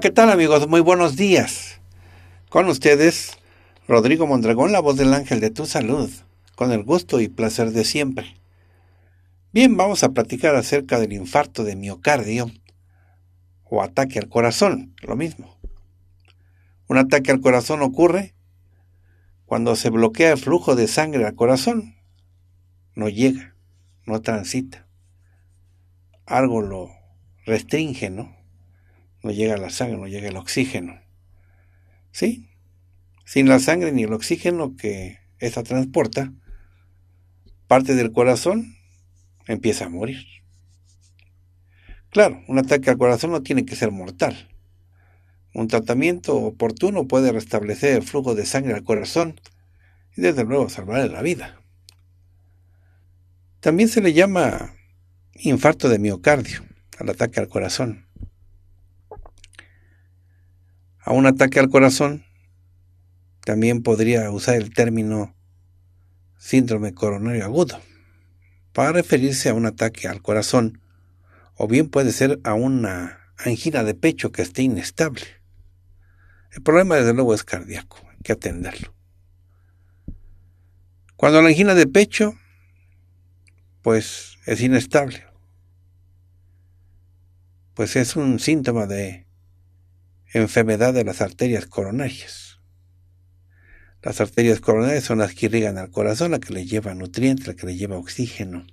¿qué tal amigos? Muy buenos días. Con ustedes, Rodrigo Mondragón, la voz del ángel de tu salud, con el gusto y placer de siempre. Bien, vamos a platicar acerca del infarto de miocardio o ataque al corazón, lo mismo. Un ataque al corazón ocurre cuando se bloquea el flujo de sangre al corazón. No llega, no transita. Algo lo restringe, ¿no? no llega la sangre, no llega el oxígeno. ¿Sí? Sin la sangre ni el oxígeno que esta transporta, parte del corazón empieza a morir. Claro, un ataque al corazón no tiene que ser mortal. Un tratamiento oportuno puede restablecer el flujo de sangre al corazón y desde luego salvarle la vida. También se le llama infarto de miocardio al ataque al corazón a un ataque al corazón, también podría usar el término síndrome coronario agudo para referirse a un ataque al corazón o bien puede ser a una angina de pecho que esté inestable. El problema desde luego es cardíaco, hay que atenderlo. Cuando la angina de pecho, pues es inestable, pues es un síntoma de enfermedad de las arterias coronarias. Las arterias coronarias son las que irrigan al corazón, las que le llevan nutrientes, las que le llevan oxígeno.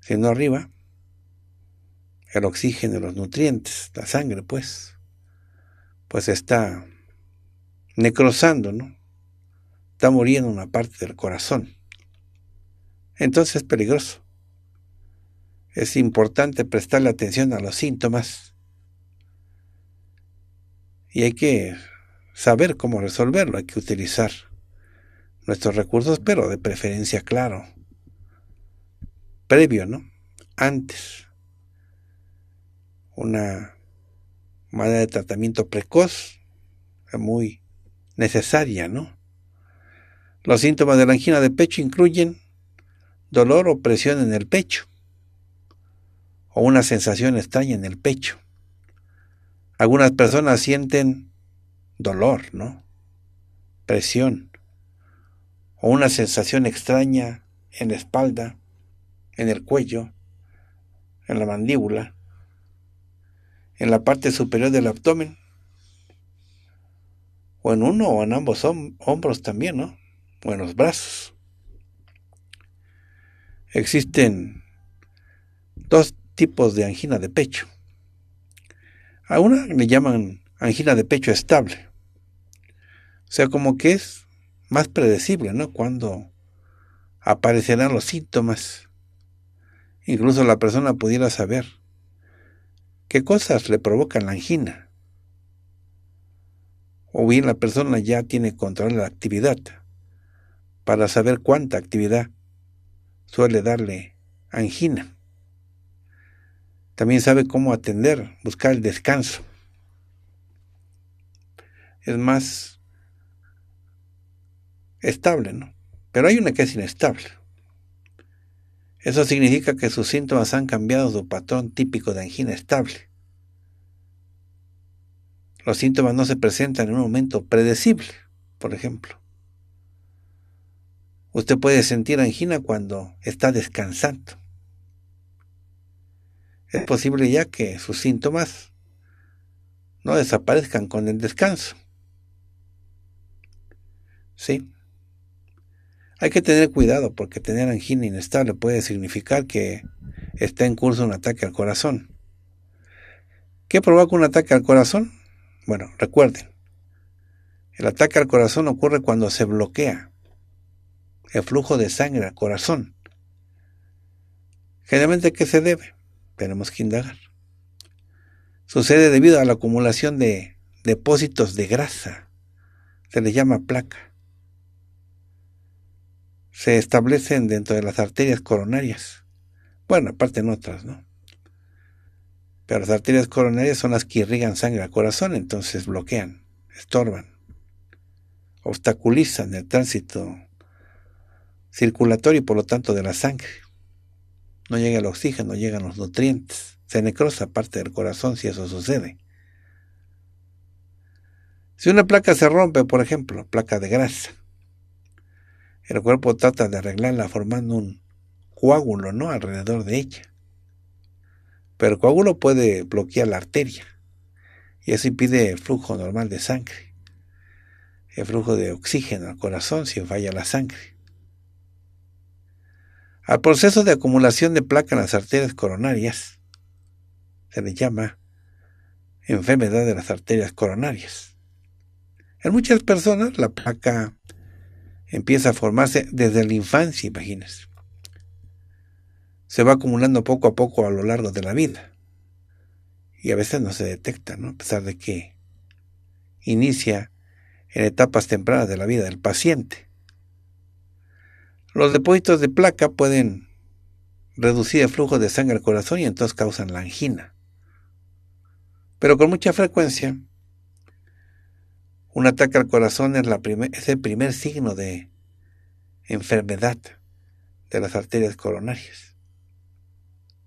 Si no arriba, el oxígeno, los nutrientes, la sangre, pues, pues está necrosando, ¿no? Está muriendo una parte del corazón. Entonces es peligroso. Es importante prestarle atención a los síntomas y hay que saber cómo resolverlo, hay que utilizar nuestros recursos, pero de preferencia, claro, previo, ¿no? Antes. Una manera de tratamiento precoz, muy necesaria, ¿no? Los síntomas de la angina de pecho incluyen dolor o presión en el pecho o una sensación extraña en el pecho algunas personas sienten dolor, ¿no? Presión o una sensación extraña en la espalda, en el cuello, en la mandíbula, en la parte superior del abdomen, o en uno o en ambos hombros también, ¿no? O en los brazos. Existen dos tipos de angina de pecho a una le llaman angina de pecho estable. O sea, como que es más predecible, ¿no? Cuando aparecerán los síntomas. Incluso la persona pudiera saber qué cosas le provocan la angina. O bien la persona ya tiene control de la actividad para saber cuánta actividad suele darle angina. También sabe cómo atender, buscar el descanso. Es más estable, ¿no? Pero hay una que es inestable. Eso significa que sus síntomas han cambiado su patrón típico de angina estable. Los síntomas no se presentan en un momento predecible, por ejemplo. Usted puede sentir angina cuando está descansando es posible ya que sus síntomas no desaparezcan con el descanso. Sí. Hay que tener cuidado porque tener angina inestable puede significar que está en curso un ataque al corazón. ¿Qué provoca un ataque al corazón? Bueno, recuerden, el ataque al corazón ocurre cuando se bloquea el flujo de sangre al corazón. Generalmente, ¿qué se debe? Tenemos que indagar. Sucede debido a la acumulación de depósitos de grasa. Se le llama placa. Se establecen dentro de las arterias coronarias. Bueno, aparte en otras, ¿no? Pero las arterias coronarias son las que irrigan sangre al corazón, entonces bloquean, estorban, obstaculizan el tránsito circulatorio y por lo tanto de la sangre no llega el oxígeno, no llegan los nutrientes, se necrosa parte del corazón si eso sucede. Si una placa se rompe, por ejemplo, placa de grasa, el cuerpo trata de arreglarla formando un coágulo, ¿no? Alrededor de ella. Pero el coágulo puede bloquear la arteria y eso impide el flujo normal de sangre, el flujo de oxígeno al corazón si falla la sangre. Al proceso de acumulación de placa en las arterias coronarias se le llama enfermedad de las arterias coronarias. En muchas personas la placa empieza a formarse desde la infancia, imagínense. Se va acumulando poco a poco a lo largo de la vida. Y a veces no se detecta, ¿no? A pesar de que inicia en etapas tempranas de la vida del paciente. Los depósitos de placa pueden reducir el flujo de sangre al corazón y entonces causan la angina. Pero con mucha frecuencia, un ataque al corazón es, el primer signo de enfermedad de las arterias coronarias.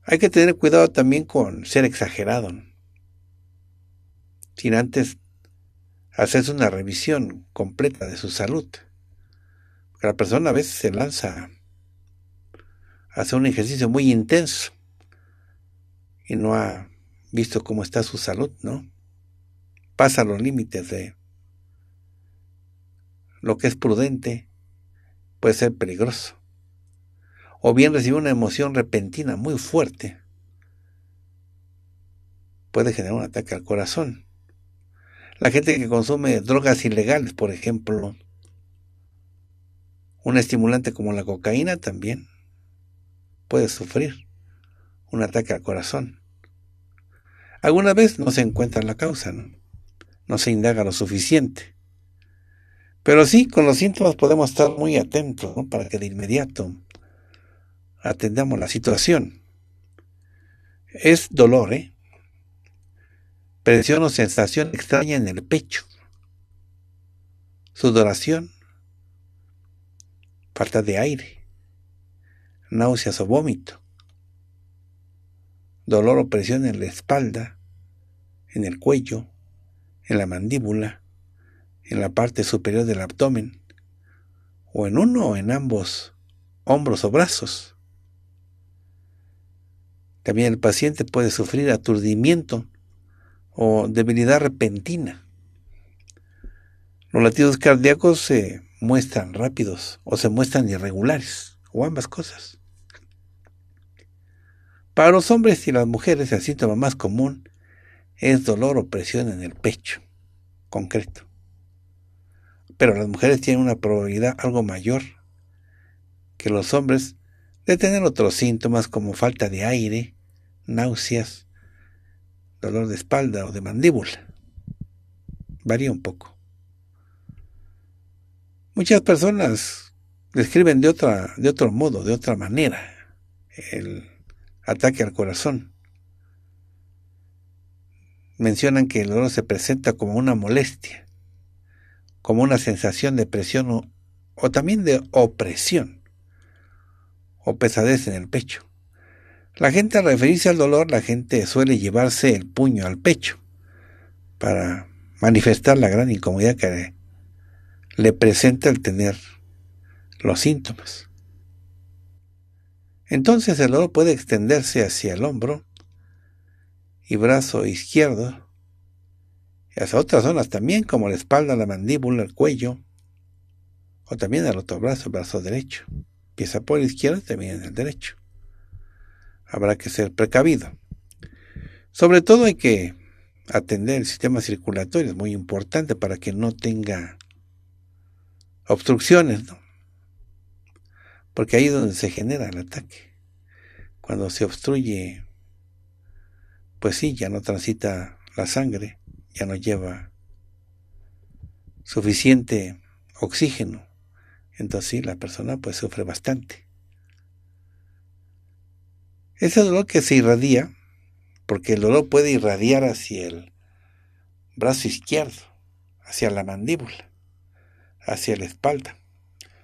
Hay que tener cuidado también con ser exagerado, sin antes hacerse una revisión completa de su salud la persona a veces se lanza a hacer un ejercicio muy intenso y no ha visto cómo está su salud, ¿no? Pasa los límites de lo que es prudente, puede ser peligroso. O bien recibe una emoción repentina muy fuerte, puede generar un ataque al corazón. La gente que consume drogas ilegales, por ejemplo, un estimulante como la cocaína también puede sufrir un ataque al corazón. Alguna vez no se encuentra la causa, ¿no? se indaga lo suficiente. Pero sí, con los síntomas podemos estar muy atentos para que de inmediato atendamos la situación. Es dolor, ¿eh? Presión o sensación extraña en el pecho. Sudoración, falta de aire, náuseas o vómito, dolor o presión en la espalda, en el cuello, en la mandíbula, en la parte superior del abdomen, o en uno o en ambos hombros o brazos. También el paciente puede sufrir aturdimiento o debilidad repentina. Los latidos cardíacos se muestran rápidos o se muestran irregulares, o ambas cosas. Para los hombres y las mujeres el síntoma más común es dolor o presión en el pecho, concreto. Pero las mujeres tienen una probabilidad algo mayor que los hombres de tener otros síntomas como falta de aire, náuseas, dolor de espalda o de mandíbula. Varía un poco. Muchas personas describen de, otra, de otro modo, de otra manera, el ataque al corazón. Mencionan que el dolor se presenta como una molestia, como una sensación de presión o, también de opresión o pesadez en el pecho. La gente al referirse al dolor, la gente suele llevarse el puño al pecho para manifestar la gran incomodidad que le presenta al tener los síntomas. Entonces el dolor puede extenderse hacia el hombro y brazo izquierdo, y hacia otras zonas también, como la espalda, la mandíbula, el cuello, o también al otro brazo, el brazo derecho. Empieza por la izquierda y termina en el derecho. Habrá que ser precavido. Sobre todo hay que atender el sistema circulatorio, es muy importante para que no tenga obstrucciones, ¿no? Porque ahí es donde se genera el ataque. Cuando se obstruye, pues sí, ya no transita la sangre, ya no lleva suficiente oxígeno. Entonces sí, la persona pues sufre bastante. Ese dolor que se irradia, porque el dolor puede irradiar hacia el brazo izquierdo, hacia la mandíbula hacia la espalda,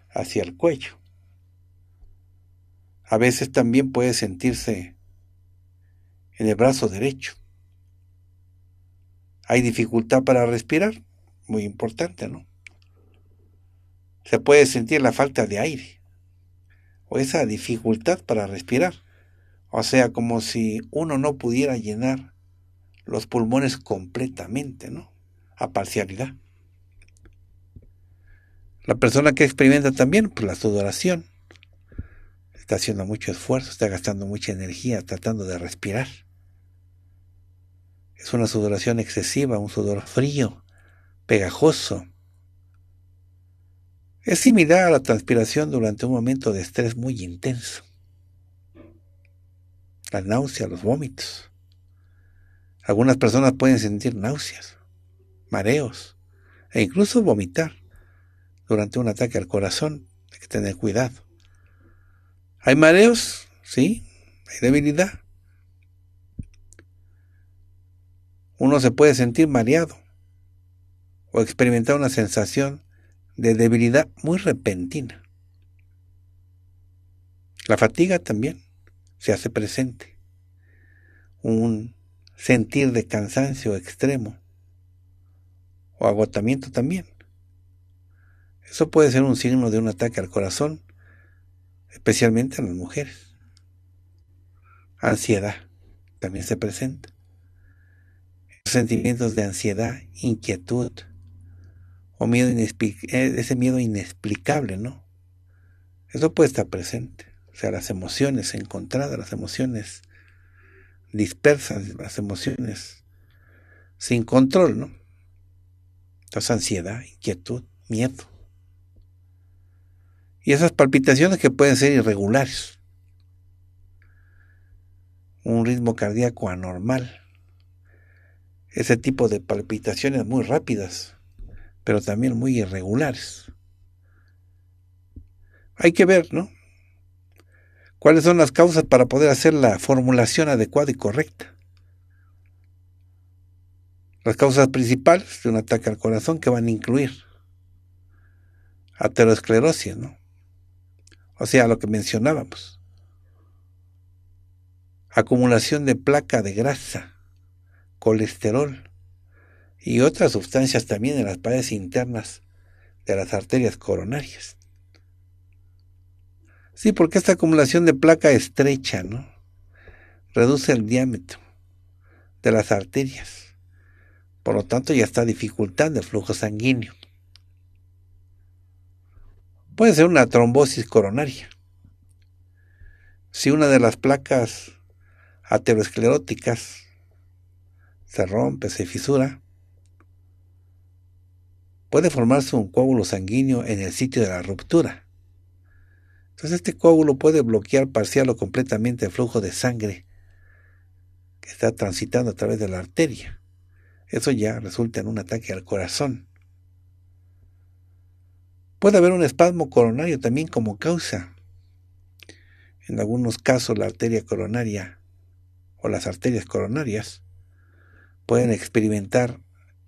hacia el cuello. A veces también puede sentirse en el brazo derecho. Hay dificultad para respirar, muy importante, ¿no? Se puede sentir la falta de aire o esa dificultad para respirar. O sea, como si uno no pudiera llenar los pulmones completamente, ¿no? A parcialidad. La persona que experimenta también pues, la sudoración está haciendo mucho esfuerzo, está gastando mucha energía tratando de respirar. Es una sudoración excesiva, un sudor frío, pegajoso. Es similar a la transpiración durante un momento de estrés muy intenso. La náusea, los vómitos. Algunas personas pueden sentir náuseas, mareos e incluso vomitar durante un ataque al corazón. Hay que tener cuidado. Hay mareos, sí, hay debilidad. Uno se puede sentir mareado o experimentar una sensación de debilidad muy repentina. La fatiga también se hace presente. Un sentir de cansancio extremo o agotamiento también. Eso puede ser un signo de un ataque al corazón, especialmente a las mujeres. Ansiedad también se presenta. Sentimientos de ansiedad, inquietud o miedo eh, ese miedo inexplicable, ¿no? Eso puede estar presente. O sea, las emociones encontradas, las emociones dispersas, las emociones sin control, ¿no? Entonces, ansiedad, inquietud, miedo y esas palpitaciones que pueden ser irregulares. Un ritmo cardíaco anormal. Ese tipo de palpitaciones muy rápidas, pero también muy irregulares. Hay que ver, ¿no? ¿Cuáles son las causas para poder hacer la formulación adecuada y correcta? Las causas principales de un ataque al corazón que van a incluir aterosclerosis, ¿no? O sea, lo que mencionábamos. Acumulación de placa de grasa, colesterol y otras sustancias también en las paredes internas de las arterias coronarias. Sí, porque esta acumulación de placa estrecha, ¿no? Reduce el diámetro de las arterias. Por lo tanto, ya está dificultando el flujo sanguíneo. Puede ser una trombosis coronaria. Si una de las placas ateroscleróticas se rompe, se fisura, puede formarse un coágulo sanguíneo en el sitio de la ruptura. Entonces este coágulo puede bloquear parcial o completamente el flujo de sangre que está transitando a través de la arteria. Eso ya resulta en un ataque al corazón. Puede haber un espasmo coronario también como causa. En algunos casos la arteria coronaria o las arterias coronarias pueden experimentar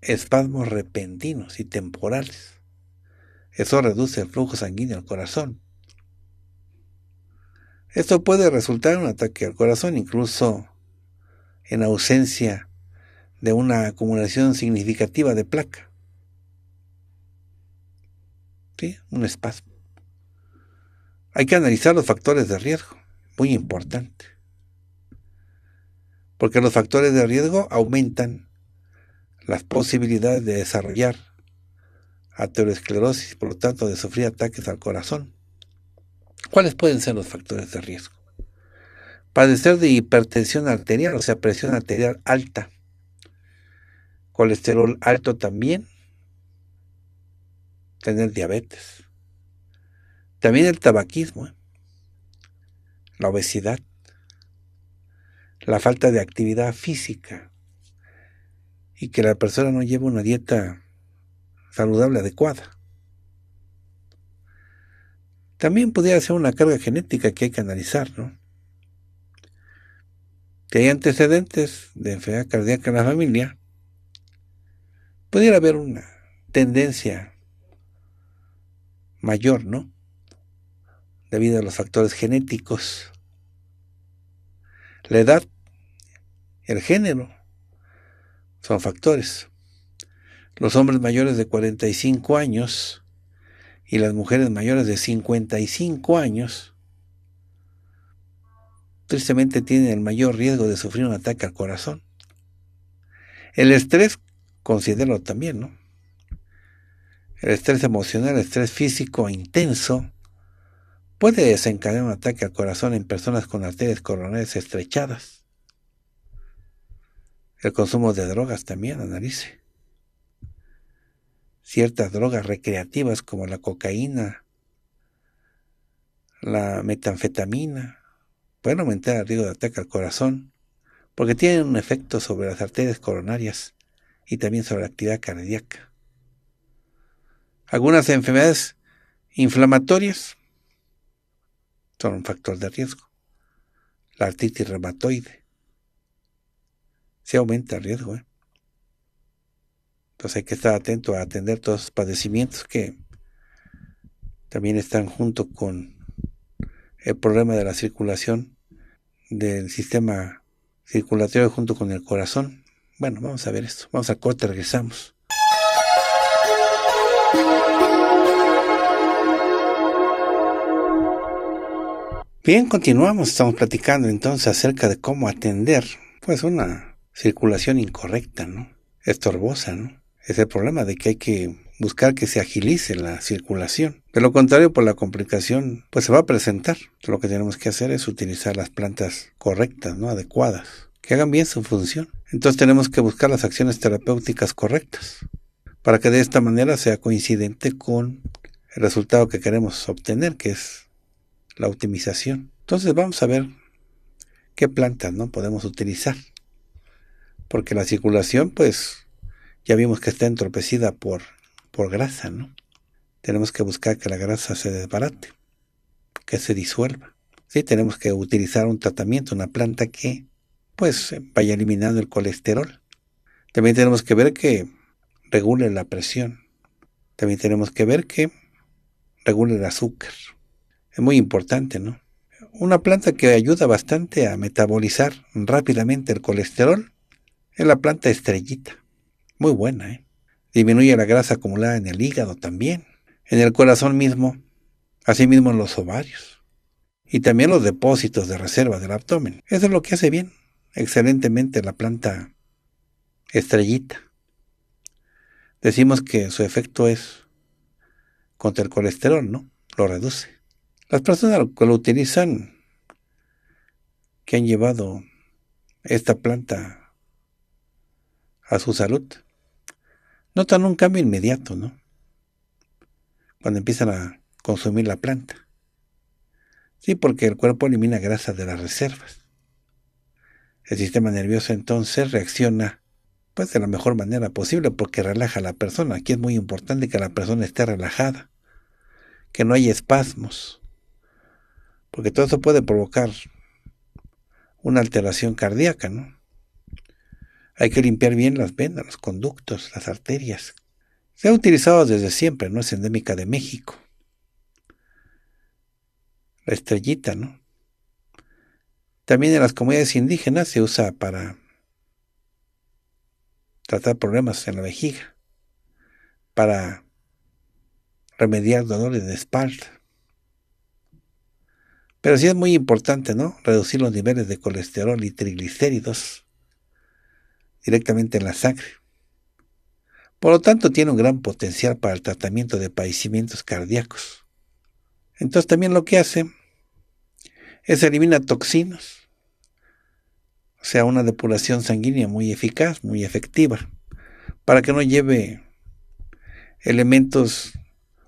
espasmos repentinos y temporales. Eso reduce el flujo sanguíneo al corazón. Esto puede resultar en un ataque al corazón, incluso en ausencia de una acumulación significativa de placa un espasmo. Hay que analizar los factores de riesgo, muy importante. Porque los factores de riesgo aumentan las posibilidades de desarrollar aterosclerosis, por lo tanto de sufrir ataques al corazón. ¿Cuáles pueden ser los factores de riesgo? Padecer de hipertensión arterial, o sea, presión arterial alta. Colesterol alto también, tener diabetes. También el tabaquismo, ¿eh? la obesidad, la falta de actividad física y que la persona no lleve una dieta saludable adecuada. También podría ser una carga genética que hay que analizar, ¿no? Que hay antecedentes de enfermedad cardíaca en la familia, pudiera haber una tendencia mayor, ¿no? Debido a los factores genéticos. La edad, el género, son factores. Los hombres mayores de 45 años y las mujeres mayores de 55 años tristemente tienen el mayor riesgo de sufrir un ataque al corazón. El estrés, considero también, ¿no? El estrés emocional, el estrés físico intenso, puede desencadenar un ataque al corazón en personas con arterias coronarias estrechadas. El consumo de drogas también, analice. Ciertas drogas recreativas como la cocaína, la metanfetamina, pueden aumentar el riesgo de ataque al corazón porque tienen un efecto sobre las arterias coronarias y también sobre la actividad cardíaca. Algunas enfermedades inflamatorias son un factor de riesgo. La artritis reumatoide. Se aumenta el riesgo. ¿eh? Entonces hay que estar atento a atender todos los padecimientos que también están junto con el problema de la circulación del sistema circulatorio junto con el corazón. Bueno, vamos a ver esto. Vamos a corte, regresamos. Bien, continuamos. Estamos platicando entonces acerca de cómo atender, pues, una circulación incorrecta, ¿no? Estorbosa, ¿no? Es el problema de que hay que buscar que se agilice la circulación. De lo contrario, por la complicación pues se va a presentar. Lo que tenemos que hacer es utilizar las plantas correctas, ¿no? Adecuadas, que hagan bien su función. Entonces tenemos que buscar las acciones terapéuticas correctas para que de esta manera sea coincidente con el resultado que queremos obtener, que es la optimización. Entonces vamos a ver qué plantas ¿no? podemos utilizar. Porque la circulación, pues, ya vimos que está entorpecida por, por grasa, ¿no? Tenemos que buscar que la grasa se desbarate, que se disuelva. Sí, tenemos que utilizar un tratamiento, una planta que, pues, vaya eliminando el colesterol. También tenemos que ver que regule la presión. También tenemos que ver que regule el azúcar. Es muy importante, ¿no? Una planta que ayuda bastante a metabolizar rápidamente el colesterol es la planta estrellita. Muy buena, ¿eh? Disminuye la grasa acumulada en el hígado también, en el corazón mismo, así mismo en los ovarios y también los depósitos de reserva del abdomen. Eso es lo que hace bien, excelentemente la planta estrellita. Decimos que su efecto es contra el colesterol, ¿no? Lo reduce. Las personas que lo utilizan, que han llevado esta planta a su salud, notan un cambio inmediato, ¿no? Cuando empiezan a consumir la planta. Sí, porque el cuerpo elimina grasa de las reservas. El sistema nervioso entonces reacciona pues de la mejor manera posible porque relaja a la persona. Aquí es muy importante que la persona esté relajada, que no haya espasmos. Porque todo eso puede provocar una alteración cardíaca, ¿no? Hay que limpiar bien las venas, los conductos, las arterias. Se ha utilizado desde siempre, ¿no? Es endémica de México. La estrellita, ¿no? También en las comunidades indígenas se usa para tratar problemas en la vejiga, para remediar dolores de espalda. Pero sí es muy importante, ¿no? Reducir los niveles de colesterol y triglicéridos directamente en la sangre. Por lo tanto, tiene un gran potencial para el tratamiento de padecimientos cardíacos. Entonces también lo que hace es elimina toxinas, o sea, una depuración sanguínea muy eficaz, muy efectiva, para que no lleve elementos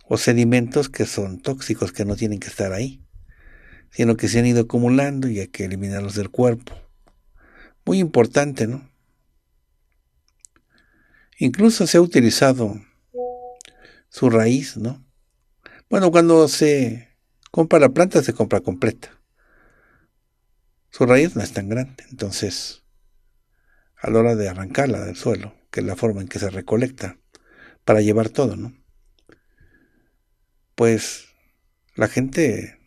o sedimentos que son tóxicos, que no tienen que estar ahí sino que se han ido acumulando y hay que eliminarlos del cuerpo. Muy importante, ¿no? Incluso se ha utilizado su raíz, ¿no? Bueno, cuando se compra la planta, se compra completa. Su raíz no es tan grande, entonces, a la hora de arrancarla del suelo, que es la forma en que se recolecta, para llevar todo, ¿no? Pues la gente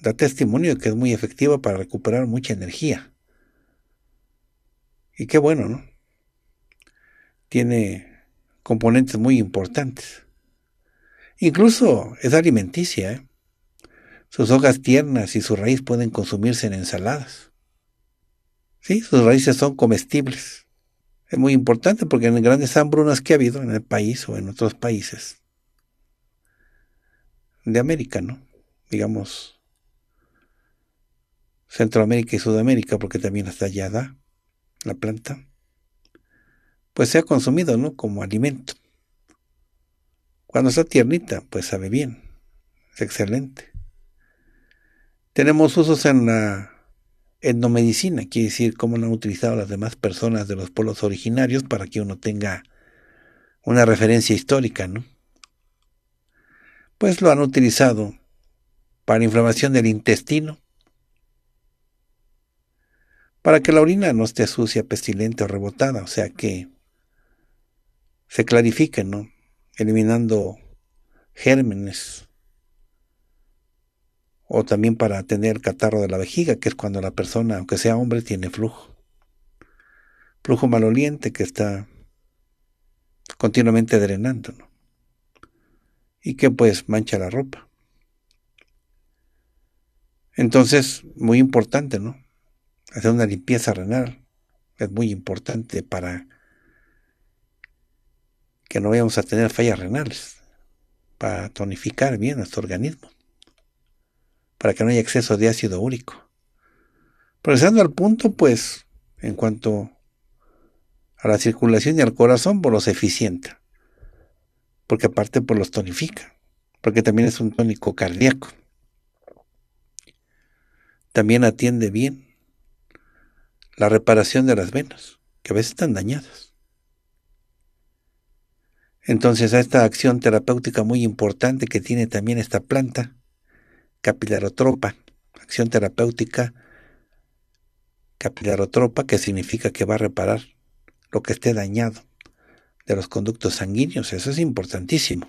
da testimonio que es muy efectiva para recuperar mucha energía. Y qué bueno, ¿no? Tiene componentes muy importantes. Incluso es alimenticia. ¿eh? Sus hojas tiernas y su raíz pueden consumirse en ensaladas. Sí, sus raíces son comestibles. Es muy importante porque en grandes hambrunas que ha habido en el país o en otros países de América, ¿no? Digamos, Centroamérica y Sudamérica, porque también hasta allá da la planta, pues se ha consumido ¿no? como alimento. Cuando está tiernita, pues sabe bien, es excelente. Tenemos usos en la etnomedicina, quiere decir cómo lo han utilizado las demás personas de los pueblos originarios para que uno tenga una referencia histórica, ¿no? Pues lo han utilizado para inflamación del intestino, para que la orina no esté sucia, pestilente o rebotada, o sea que se clarifique, ¿no? Eliminando gérmenes. O también para tener catarro de la vejiga, que es cuando la persona, aunque sea hombre, tiene flujo. Flujo maloliente que está continuamente drenando, ¿no? Y que pues mancha la ropa. Entonces, muy importante, ¿no? hacer una limpieza renal es muy importante para que no vayamos a tener fallas renales, para tonificar bien nuestro organismo, para que no haya exceso de ácido úrico. Procesando al punto, pues, en cuanto a la circulación y al corazón, por pues, los eficienta, porque aparte por pues, los tonifica, porque también es un tónico cardíaco. También atiende bien la reparación de las venas, que a veces están dañadas. Entonces, a esta acción terapéutica muy importante que tiene también esta planta, capilarotropa, acción terapéutica capilarotropa, que significa que va a reparar lo que esté dañado de los conductos sanguíneos, eso es importantísimo.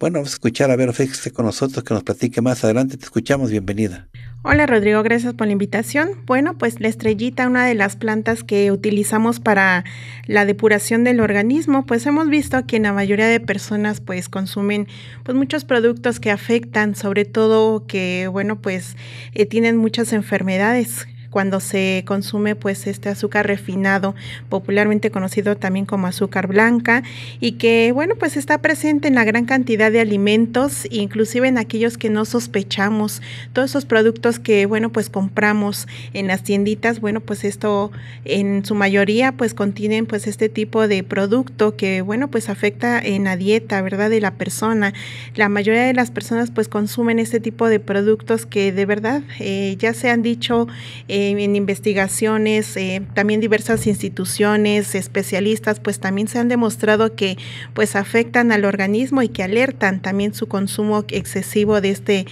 Bueno, vamos a escuchar a ver, fíjese con nosotros que nos platique más adelante. Te escuchamos, bienvenida. Hola Rodrigo, gracias por la invitación. Bueno, pues la estrellita, una de las plantas que utilizamos para la depuración del organismo, pues hemos visto que la mayoría de personas pues consumen pues muchos productos que afectan, sobre todo que bueno, pues eh, tienen muchas enfermedades cuando se consume pues este azúcar refinado, popularmente conocido también como azúcar blanca y que bueno pues está presente en la gran cantidad de alimentos, inclusive en aquellos que no sospechamos, todos esos productos que bueno pues compramos en las tienditas, bueno pues esto en su mayoría pues contienen pues este tipo de producto que bueno pues afecta en la dieta, ¿verdad? De la persona. La mayoría de las personas pues consumen este tipo de productos que de verdad eh, ya se han dicho eh, en investigaciones, eh, también diversas instituciones, especialistas, pues también se han demostrado que pues afectan al organismo y que alertan también su consumo excesivo de este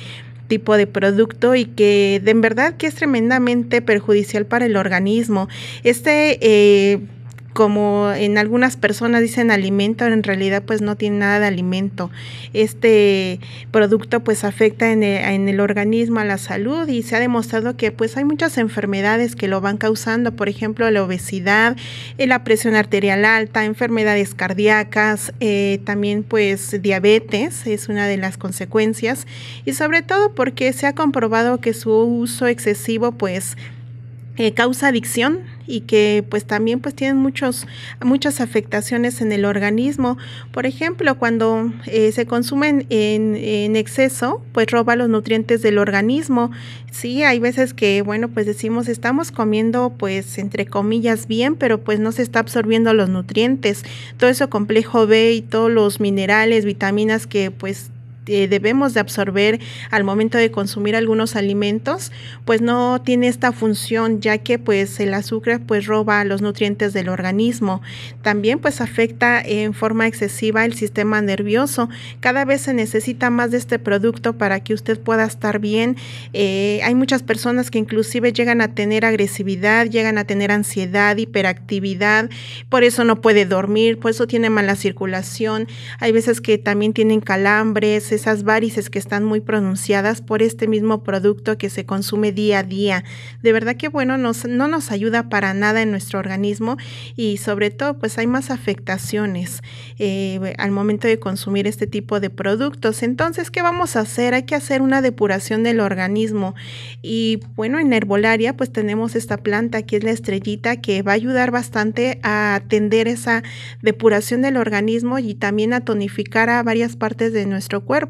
tipo de producto y que de verdad que es tremendamente perjudicial para el organismo. Este eh, como en algunas personas dicen alimento, en realidad pues no tiene nada de alimento. Este producto pues afecta e, en el, organismo, a la salud y se ha demostrado que pues hay muchas enfermedades que lo van causando, por ejemplo la obesidad, eh, la presión arterial alta, enfermedades cardíacas, eh, también pues diabetes es una de las consecuencias y sobre todo porque se ha comprobado que su uso excesivo pues eh, causa adicción y que pues también pues tienen muchos, muchas afectaciones en el organismo. Por ejemplo, cuando eh, se consumen en, en, exceso, pues roba los nutrientes del organismo. Sí, hay veces que, bueno, pues decimos, estamos comiendo pues entre comillas bien, pero pues no se está absorbiendo los nutrientes. Todo eso complejo B y todos los minerales, vitaminas que pues eh, debemos de absorber al momento de consumir algunos alimentos, pues no tiene esta función ya que pues el azúcar pues roba los nutrientes del organismo. También pues afecta en forma excesiva el sistema nervioso. Cada vez se necesita más de este producto para que usted pueda estar bien. Eh, hay muchas personas que inclusive llegan a tener agresividad, llegan a tener ansiedad, hiperactividad, por eso no puede dormir, por eso tiene mala circulación. Hay veces que también tienen calambres, esas varices que están muy pronunciadas por este mismo producto que se consume día a día. De verdad que bueno, no nos ayuda para nada en nuestro organismo y sobre todo pues hay más afectaciones eh, al momento de consumir este tipo de productos. Entonces, ¿qué vamos a hacer? Hay que hacer una depuración del organismo y bueno, en herbolaria pues tenemos esta planta que es la estrellita que va a ayudar bastante a atender esa depuración del organismo y también a tonificar a varias partes de nuestro cuerpo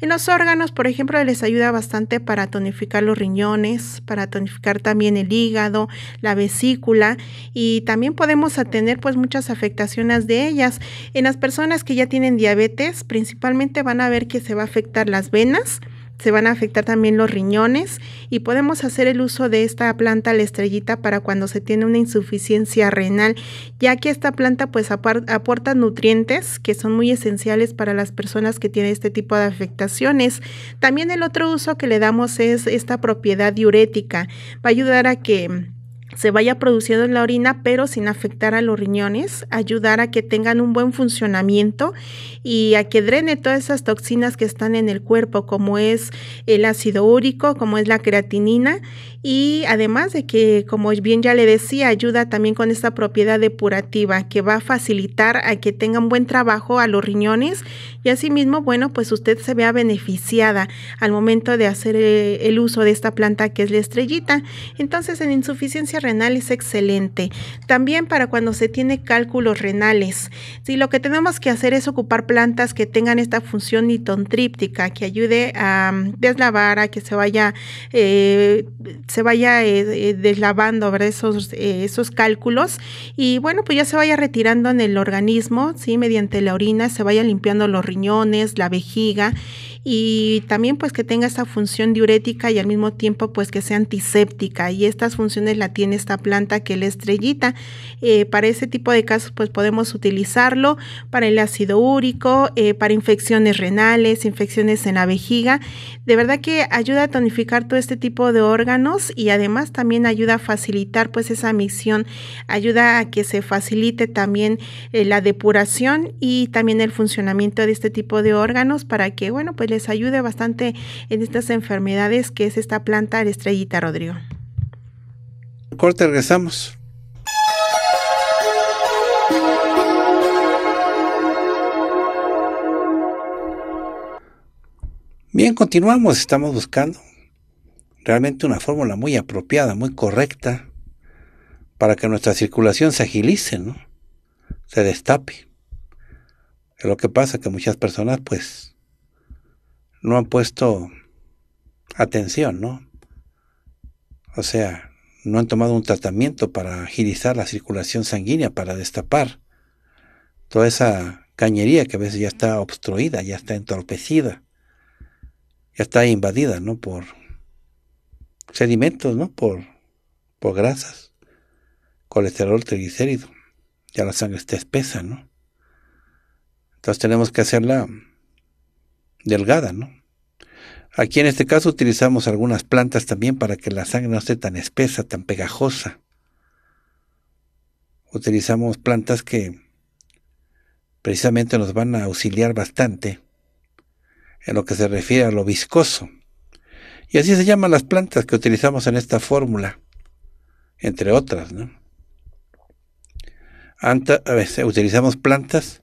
en los órganos, por ejemplo, les ayuda bastante para tonificar los riñones, para tonificar también el hígado, la vesícula y también podemos atender pues muchas afectaciones de ellas. En las personas que ya tienen diabetes, principalmente van a ver que se va a afectar las venas se van a afectar también los riñones y podemos hacer el uso de esta planta, la estrellita, para cuando se tiene una insuficiencia renal, ya que esta planta pues aporta nutrientes que son muy esenciales para las personas que tienen este tipo de afectaciones. También el otro uso que le damos es esta propiedad diurética, va a ayudar a que se vaya produciendo en la orina, pero sin afectar a los riñones, ayudar a que tengan un buen funcionamiento y a que drene todas esas toxinas que están en el cuerpo, como es el ácido úrico, como es la creatinina y además de que, como bien ya le decía, ayuda también con esta propiedad depurativa que va a facilitar a que tengan buen trabajo a los riñones y asimismo, bueno, pues usted se vea beneficiada al momento de hacer eh, el uso de esta planta que es la estrellita. Entonces, en insuficiencia renal es excelente. También para cuando se tiene cálculos renales. Si lo que tenemos que hacer es ocupar plantas que tengan esta función nitontríptica que ayude a mm, deslavar, a que se vaya... Eh, se vaya eh, deslavando Esos, eh, esos cálculos y bueno, pues ya se vaya retirando en el organismo, ¿sí? mediante la orina, se vaya limpiando los riñones, la vejiga y también pues que tenga esa función diurética y al mismo tiempo pues que sea antiséptica y estas funciones la tiene esta planta que es la estrellita. Eh, para ese tipo de casos pues podemos utilizarlo para el ácido úrico, eh, para infecciones renales, infecciones en la vejiga. De verdad que ayuda a tonificar todo este tipo de órganos y además también ayuda a facilitar pues esa misión, ayuda a que se facilite también eh, la depuración y también el funcionamiento de este tipo de órganos para que bueno pues les ayude bastante en estas enfermedades que es esta planta, la estrellita Rodrigo. Corte, regresamos. Bien, continuamos, estamos buscando realmente una fórmula muy apropiada, muy correcta, para que nuestra circulación se agilice, ¿no? Se destape. Es lo que pasa que muchas personas pues no han puesto atención, ¿no? O sea, no han tomado un tratamiento para agilizar la circulación sanguínea, para destapar toda esa cañería que a veces ya está obstruida, ya está entorpecida, ya está invadida, ¿no? Por sedimentos, ¿no? Por, por grasas, colesterol, triglicérido. Ya la sangre está espesa, ¿no? Entonces tenemos que hacerla delgada, ¿no? Aquí en este caso utilizamos algunas plantas también para que la sangre no esté tan espesa, tan pegajosa. Utilizamos plantas que precisamente nos van a auxiliar bastante en lo que se refiere a lo viscoso. Y así se llaman las plantas que utilizamos en esta fórmula, entre otras. ¿no? a veces, utilizamos plantas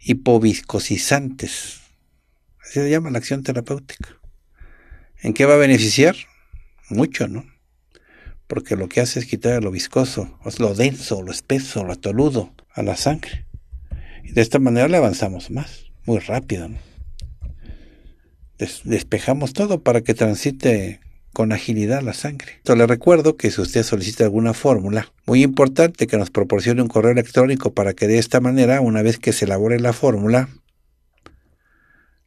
hipoviscosizantes Así se llama la acción terapéutica. ¿En qué va a beneficiar? Mucho, ¿no? Porque lo que hace es quitar lo viscoso, lo denso, lo espeso, lo atoludo a la sangre. Y de esta manera le avanzamos más, muy rápido. ¿no? despejamos todo para que transite con agilidad la sangre. Entonces, le recuerdo que si usted solicita alguna fórmula, muy importante que nos proporcione un correo electrónico para que de esta manera, una vez que se elabore la fórmula,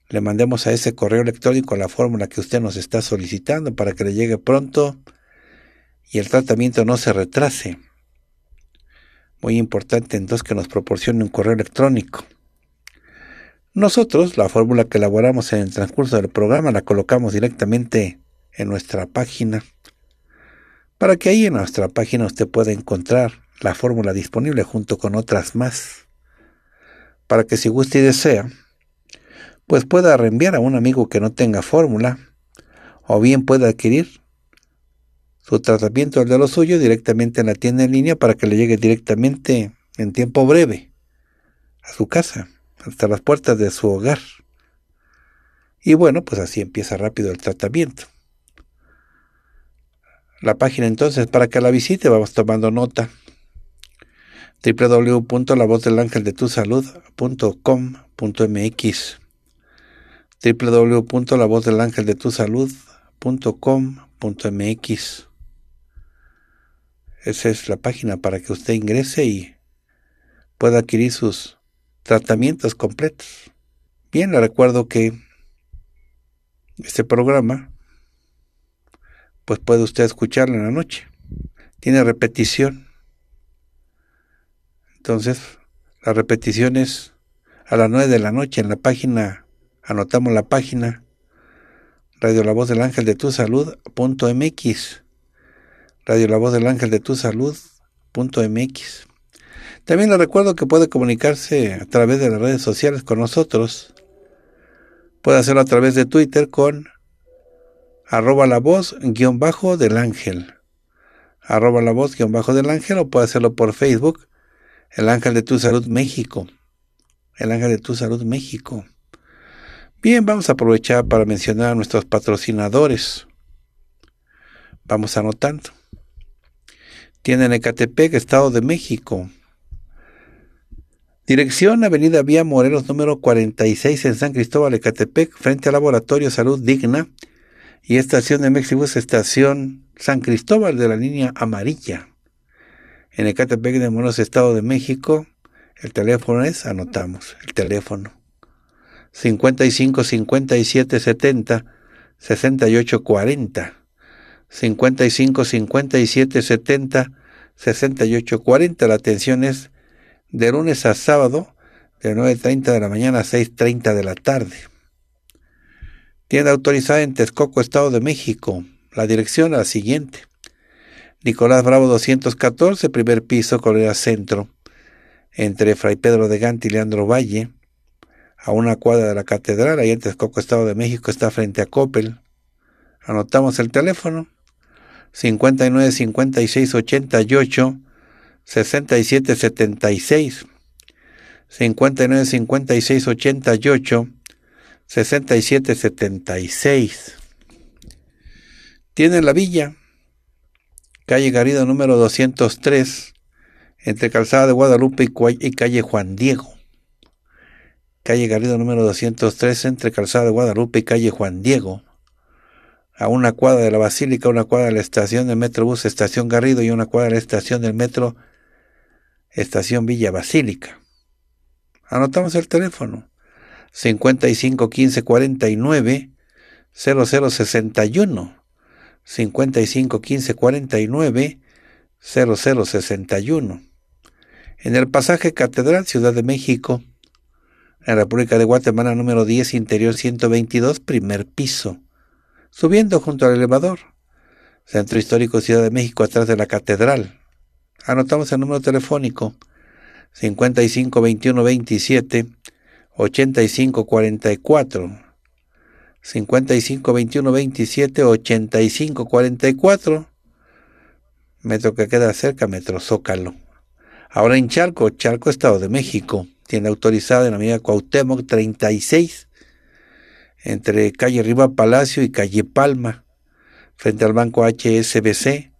le mandemos a ese correo electrónico la fórmula que usted nos está solicitando para que le llegue pronto y el tratamiento no se retrase. Muy importante entonces que nos proporcione un correo electrónico. Nosotros la fórmula que elaboramos en el transcurso del programa la colocamos directamente en nuestra página para que ahí en nuestra página usted pueda encontrar la fórmula disponible junto con otras más para que si guste y desea pues pueda reenviar a un amigo que no tenga fórmula, o bien pueda adquirir su tratamiento al de lo suyo directamente en la tienda en línea para que le llegue directamente en tiempo breve a su casa, hasta las puertas de su hogar. Y bueno, pues así empieza rápido el tratamiento. La página entonces para que la visite vamos tomando nota www.lavozdelangeldetusalud.com.mx www.lavozdelangeldetusalud.com.mx. Esa es la página para que usted ingrese y pueda adquirir sus tratamientos completos. Bien, le recuerdo que este programa, pues puede usted escucharlo en la noche. Tiene repetición. Entonces, la repetición es a las 9 de la noche en la página Anotamos la página Radio La Voz del Ángel de Tu Salud MX. Radio La Voz del Ángel de Tu Salud MX. También le recuerdo que puede comunicarse a través de las redes sociales con nosotros. Puede hacerlo a través de Twitter con arroba la voz guión bajo del ángel. Arroba la voz guión bajo del ángel o puede hacerlo por Facebook. El ángel de tu salud México. El ángel de tu salud México. Bien, vamos a aprovechar para mencionar a nuestros patrocinadores. Vamos anotando. Tienen Ecatepec, Estado de México. Dirección Avenida Vía Morelos número 46 en San Cristóbal, Ecatepec, frente al Laboratorio Salud Digna y estación de México, estación San Cristóbal de la línea amarilla. En Ecatepec de Morelos, Estado de México, el teléfono es, anotamos, el teléfono 55 57 70 68 40. 55 57 70 68 40. La atención es de lunes a sábado, de 9.30 de la mañana a 6.30 de la tarde. Tienda autorizada en Texcoco, Estado de México. La dirección a la siguiente. Nicolás Bravo 214, primer piso, Correa Centro, entre Fray Pedro de Gante y Leandro Valle a una cuadra de la catedral, ahí en Texcoco, Estado de México, está frente a Coppel. Anotamos el teléfono, 59 56 88 6776 76. 59 56 88 67 Tiene la villa, calle Garrido número 203, entre Calzada de Guadalupe y calle Juan Diego calle Garrido número 203 entre Calzada de Guadalupe y calle Juan Diego, a una cuadra de la Basílica, una cuadra de la estación del Metrobús Estación Garrido y una cuadra de la estación del Metro Estación Villa Basílica. Anotamos el teléfono 55 15 49 0061 55 15 49 0061 en el pasaje Catedral Ciudad de México en República de Guatemala número 10, interior 122, primer piso. Subiendo junto al elevador. Centro Histórico Ciudad de México, atrás de la Catedral. Anotamos el número telefónico 55 21 27 85 44. 55 21 27 85 44. Metro que queda cerca, Metro Zócalo. Ahora en Charco, Charco, Estado de México tienda autorizada en la avenida Cuauhtémoc 36, entre calle Riva Palacio y calle Palma, frente al banco HSBC,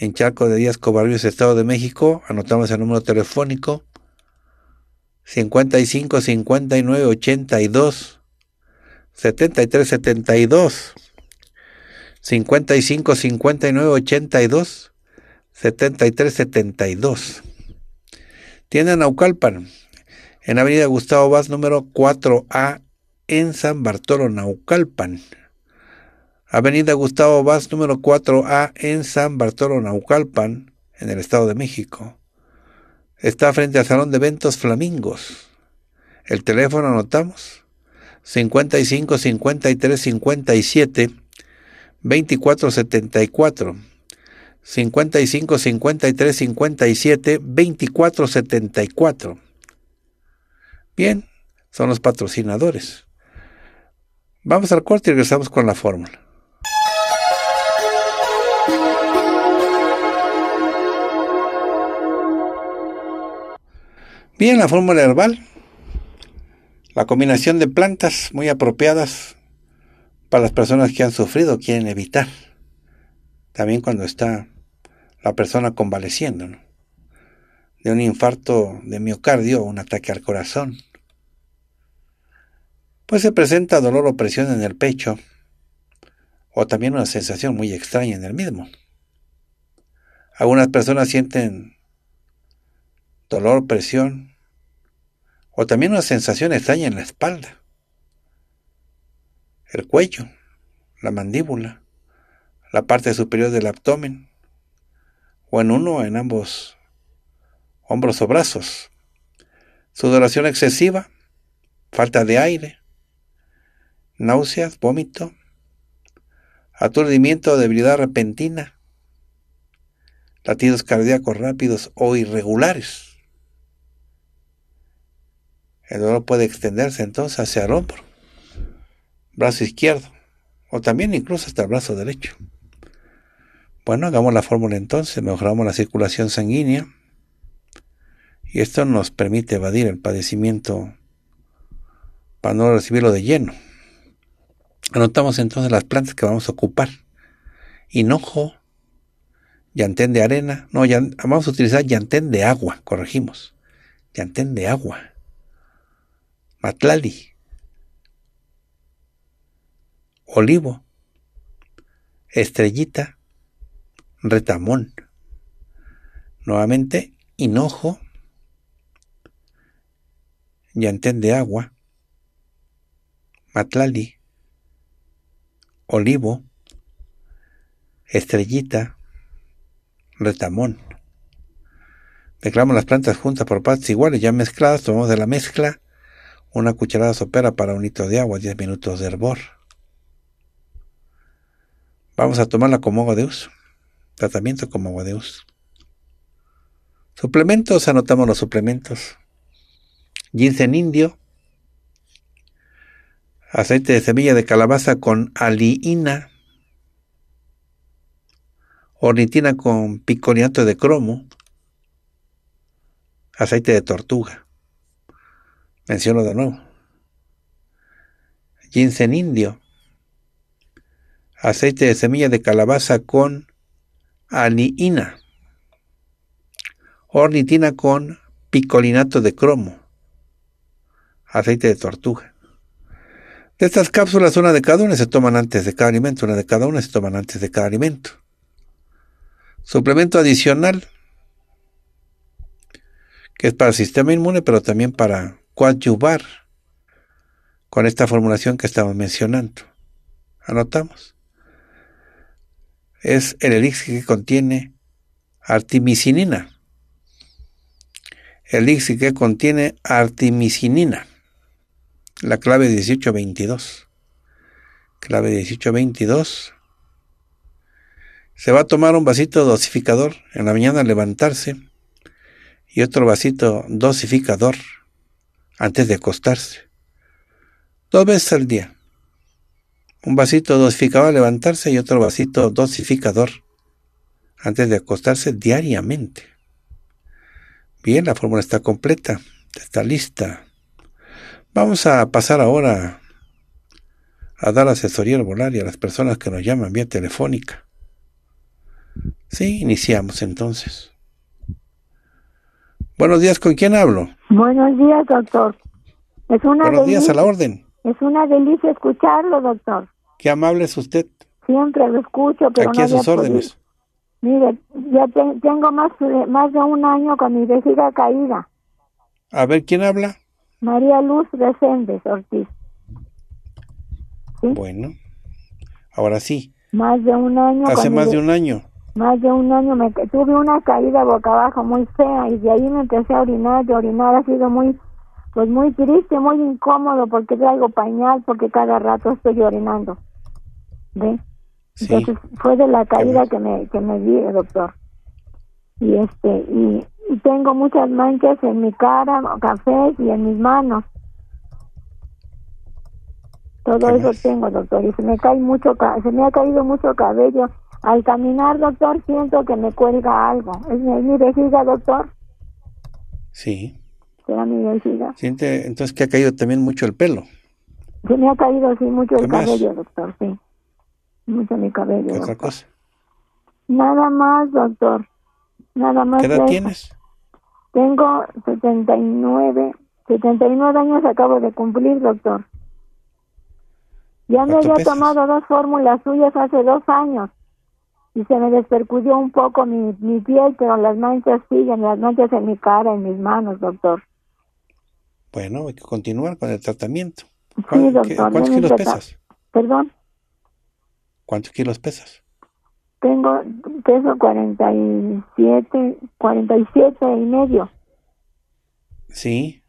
en Charco de Díaz Cobarrios, Estado de México. Anotamos el número telefónico 55 59 82 73 72 55 59 82 73 72 Tienda Naucalpan en Avenida Gustavo Vaz, número 4A, en San Bartolo, Naucalpan. Avenida Gustavo Vaz, número 4A, en San Bartolo, Naucalpan, en el Estado de México. Está frente al Salón de Eventos Flamingos. El teléfono anotamos 55 53 57 2474 55 53 57 24 son los patrocinadores. Vamos al corte y regresamos con la fórmula. Bien, la fórmula herbal, la combinación de plantas muy apropiadas para las personas que han sufrido, quieren evitar. También cuando está la persona convaleciendo, De un infarto de miocardio o un ataque al corazón pues se presenta dolor o presión en el pecho, o también una sensación muy extraña en el mismo. Algunas personas sienten dolor, presión, o también una sensación extraña en la espalda, el cuello, la mandíbula, la parte superior del abdomen, o en uno o en ambos hombros o brazos. Sudoración excesiva, falta de aire, náuseas, vómito, aturdimiento, o debilidad repentina, latidos cardíacos rápidos o irregulares. El dolor puede extenderse entonces hacia el hombro, brazo izquierdo o también incluso hasta el brazo derecho. Bueno, hagamos la fórmula entonces, mejoramos la circulación sanguínea y esto nos permite evadir el padecimiento para no recibirlo de lleno. Anotamos entonces las plantas que vamos a ocupar. Hinojo, llantén de arena. No, vamos a utilizar llantén de agua, corregimos. Llantén de agua. Matlali. Olivo. Estrellita. Retamón. Nuevamente, hinojo. Llantén de agua. Matlali. Olivo, Estrellita, Retamón. Mezclamos las plantas juntas por partes iguales, ya mezcladas, tomamos de la mezcla una cucharada sopera para un litro de agua, 10 minutos de hervor. Vamos a tomarla como agua de uso. Tratamiento como agua de uso. Suplementos, anotamos los suplementos. Ginseng indio, aceite de semilla de calabaza con aliina, ornitina con picolinato de cromo, aceite de tortuga. Menciono de nuevo. Ginseng indio, aceite de semilla de calabaza con aliina, ornitina con picolinato de cromo, aceite de tortuga estas cápsulas, una de cada una, se toman antes de cada alimento, una de cada una se toman antes de cada alimento. Suplemento adicional, que es para el sistema inmune, pero también para coadyuvar con esta formulación que estamos mencionando. Anotamos. Es el elixir que contiene artimicinina. Elixir que contiene artimicinina la clave 1822. Clave 1822. Se va a tomar un vasito dosificador en la mañana al levantarse y otro vasito dosificador antes de acostarse. Dos veces al día. Un vasito dosificador al levantarse y otro vasito dosificador antes de acostarse diariamente. Bien, la fórmula está completa, está lista. Vamos a pasar ahora a dar asesoría y a las personas que nos llaman vía telefónica. Sí, iniciamos entonces. Buenos días, ¿con quién hablo? Buenos días, doctor. Es Buenos días a la orden. Es una delicia escucharlo, doctor. Qué amable es usted. Siempre lo escucho, pero Aquí a sus órdenes. Mire, ya tengo más, más de un año con mi vejiga caída. A ver, ¿quién habla? María Luz Reséndez Ortiz. Bueno, ahora sí. Más de un año. Hace más de un año. Más de un año me tuve una caída boca abajo muy fea y de ahí me empecé a orinar. De orinar ha sido muy, pues muy triste, muy incómodo porque traigo pañal, porque cada rato estoy orinando. ¿Ve? Sí. Entonces fue de la caída que me, que me doctor. Y este, y y tengo muchas manchas en mi cara, café y en mis manos. Todo eso tengo, doctor, y se me cae mucho, se me ha caído mucho cabello. Al caminar, doctor, siento que me cuelga algo. ¿Es mi, vejiga, doctor? Sí. ¿Será mi vejiga? Siente, entonces, que ha caído también mucho el pelo. Se me ha caído, sí, mucho el cabello, doctor, sí. Mucho mi cabello. ¿Otra cosa? Nada más, doctor. Nada ¿Qué edad tienes? Tengo 79, 79 años acabo de cumplir, doctor. Ya me había tomado dos fórmulas suyas hace dos años y se me despercudió un poco mi, mi piel, pero las manchas siguen, las manchas en mi cara, en mis manos, doctor. Bueno, hay que continuar con el tratamiento. Sí, doctor, ¿Cuántos kilos pesas? Perdón. ¿Cuántos kilos pesas? tengo peso 47, 47 y medio. Sí.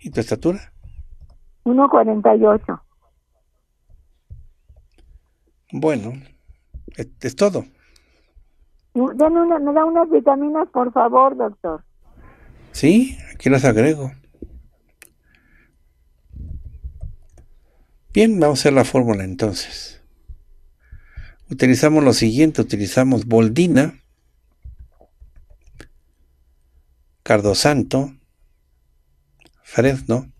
¿Y tu estatura? 1,48. Bueno, es, todo. Dame me da unas vitaminas, por favor, doctor. Sí, aquí las agrego. Bien, vamos a hacer la fórmula entonces utilizamos lo siguiente, utilizamos Boldina, Cardosanto, Fresno,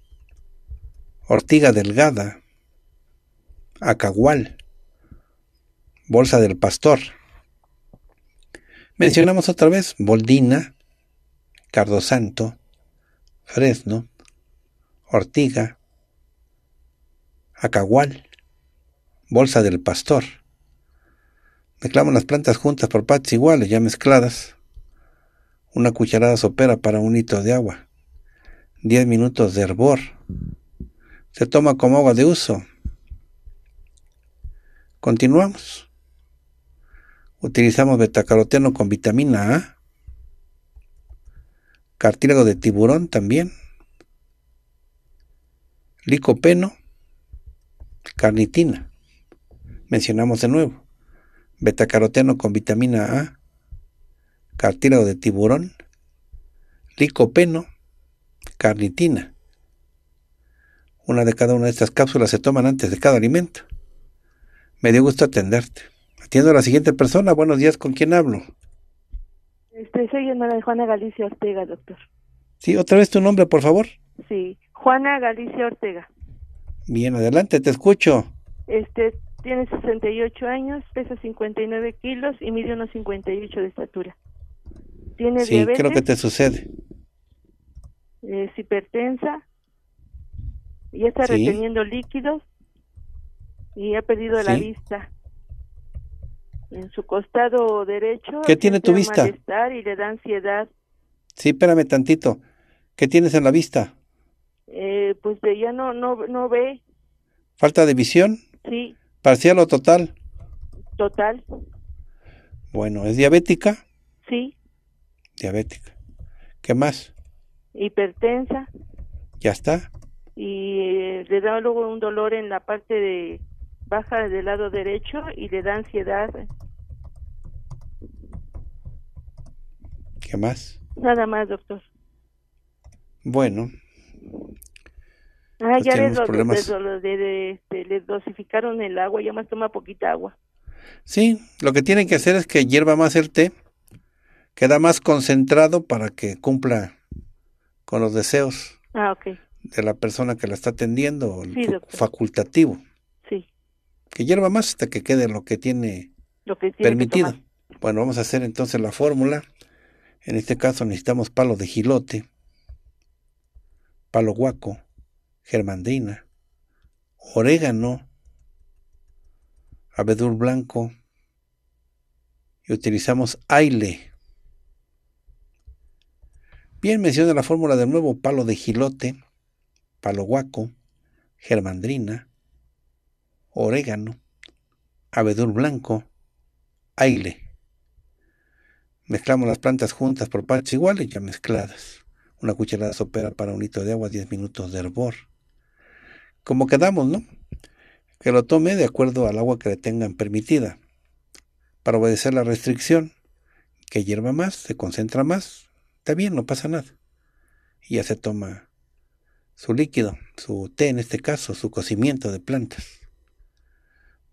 Ortiga Delgada, Acagual, Bolsa del Pastor. Mencionamos otra vez Boldina, Cardosanto, Fresno, Ortiga, Acagual, Bolsa del Pastor. Mezclamos las plantas juntas por partes iguales, ya mezcladas. Una cucharada sopera para un litro de agua. 10 minutos de hervor. Se toma como agua de uso. Continuamos. Utilizamos betacaroteno con vitamina A. Cartílago de tiburón también. Licopeno. Carnitina. Mencionamos de nuevo betacaroteno con vitamina A, cartílago de tiburón, licopeno, carnitina. Una de cada una de estas cápsulas se toman antes de cada alimento. Me dio gusto atenderte. Atiendo a la siguiente persona. Buenos días, ¿con quién hablo? Estoy soy Juana Galicia Ortega, doctor. Sí, otra vez tu nombre, por favor. Sí, Juana Galicia Ortega. Bien, adelante, te escucho. Este, tiene 68 años, pesa 59 kilos y mide unos 58 de estatura. Tiene sí, creo que te sucede. Es hipertensa y está reteniendo líquidos y ha perdido la vista. En su costado derecho. ¿Qué tiene tu vista? y le da ansiedad. Sí, espérame tantito. ¿Qué tienes en la vista? Eh, pues ya no, no, no ve. ¿Falta de visión? Sí. ¿Parcial o total? Total. Bueno, ¿es diabética? Sí. Diabética. ¿Qué más? Hipertensa. ¿Ya está? Y eh, le da luego un dolor en la parte de baja del lado derecho y le da ansiedad. ¿Qué más? Nada más, doctor. Bueno, Ah, pues ya este, les, dosificaron el agua, ya más toma poquita agua. Sí, lo que tienen que hacer es que hierva más el té, queda más concentrado para que cumpla con los deseos ah, de la persona que la está atendiendo, facultativo. Sí. Que hierva más hasta que quede lo que tiene, permitido. bueno, vamos a hacer entonces la fórmula. En este caso necesitamos palo de gilote, palo guaco, germandina, orégano, abedul blanco y utilizamos aile. Bien menciona la fórmula del nuevo palo de gilote, palo guaco, germandrina, orégano, abedul blanco, aile. Mezclamos las plantas juntas por partes iguales, ya mezcladas. Una cucharada sopera para un litro de agua, 10 minutos de hervor como quedamos, ¿no? Que lo tome de acuerdo al agua que le tengan permitida, para obedecer la restricción, que hierva más, se concentra más, está bien, no pasa nada. Y ya se toma su líquido, su té en este caso, su cocimiento de plantas.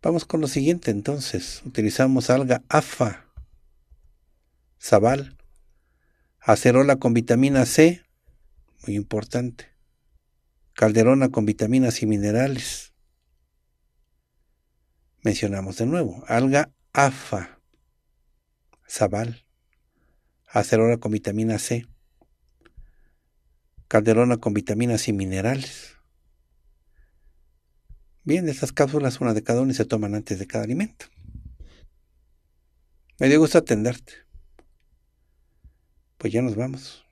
Vamos con lo siguiente entonces. Utilizamos alga afa, sabal, acerola con vitamina C, muy importante. Calderona con vitaminas y minerales. Mencionamos de nuevo, alga AFA, Zabal, acerola con vitamina C, calderona con vitaminas y minerales. Bien, estas cápsulas, una de cada una, se toman antes de cada alimento. Me dio gusto atenderte. Pues ya nos vamos.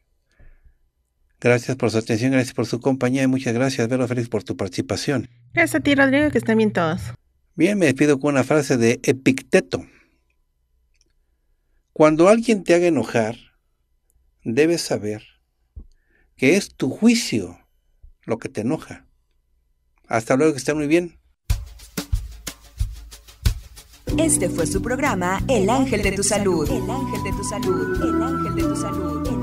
Gracias por su atención, gracias por su compañía y muchas gracias, Vero Félix, por tu participación. Gracias a ti, Rodrigo, que estén bien todos. Bien, me despido con una frase de Epicteto. Cuando alguien te haga enojar, debes saber que es tu juicio lo que te enoja. Hasta luego, que estén muy bien. Este fue su programa El Ángel de tu Salud. El Ángel de tu Salud. El Ángel de tu Salud.